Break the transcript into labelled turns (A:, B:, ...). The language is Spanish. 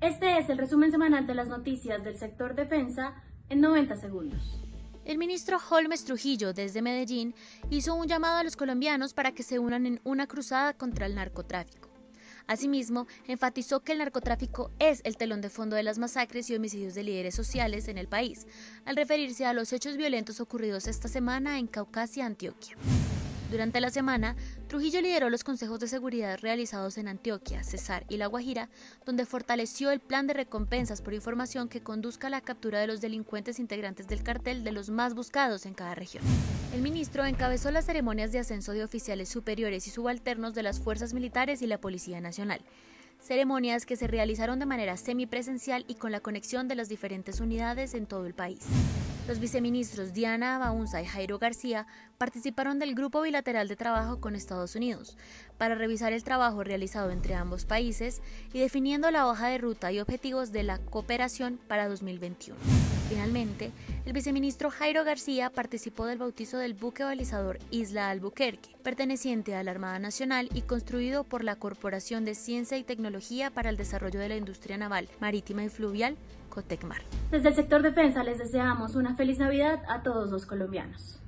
A: Este es el resumen semanal de las noticias del sector defensa en 90 segundos. El ministro Holmes Trujillo, desde Medellín, hizo un llamado a los colombianos para que se unan en una cruzada contra el narcotráfico. Asimismo, enfatizó que el narcotráfico es el telón de fondo de las masacres y homicidios de líderes sociales en el país, al referirse a los hechos violentos ocurridos esta semana en Caucasia, Antioquia. Durante la semana, Trujillo lideró los consejos de seguridad realizados en Antioquia, Cesar y La Guajira, donde fortaleció el plan de recompensas por información que conduzca a la captura de los delincuentes integrantes del cartel de los más buscados en cada región. El ministro encabezó las ceremonias de ascenso de oficiales superiores y subalternos de las fuerzas militares y la Policía Nacional ceremonias que se realizaron de manera semipresencial y con la conexión de las diferentes unidades en todo el país. Los viceministros Diana Baunza y Jairo García participaron del Grupo Bilateral de Trabajo con Estados Unidos para revisar el trabajo realizado entre ambos países y definiendo la hoja de ruta y objetivos de la cooperación para 2021. Finalmente, el viceministro Jairo García participó del bautizo del buque balizador Isla Albuquerque, perteneciente a la Armada Nacional y construido por la Corporación de Ciencia y Tecnología para el Desarrollo de la Industria Naval, Marítima y Fluvial, Cotecmar. Desde el sector defensa les deseamos una feliz Navidad a todos los colombianos.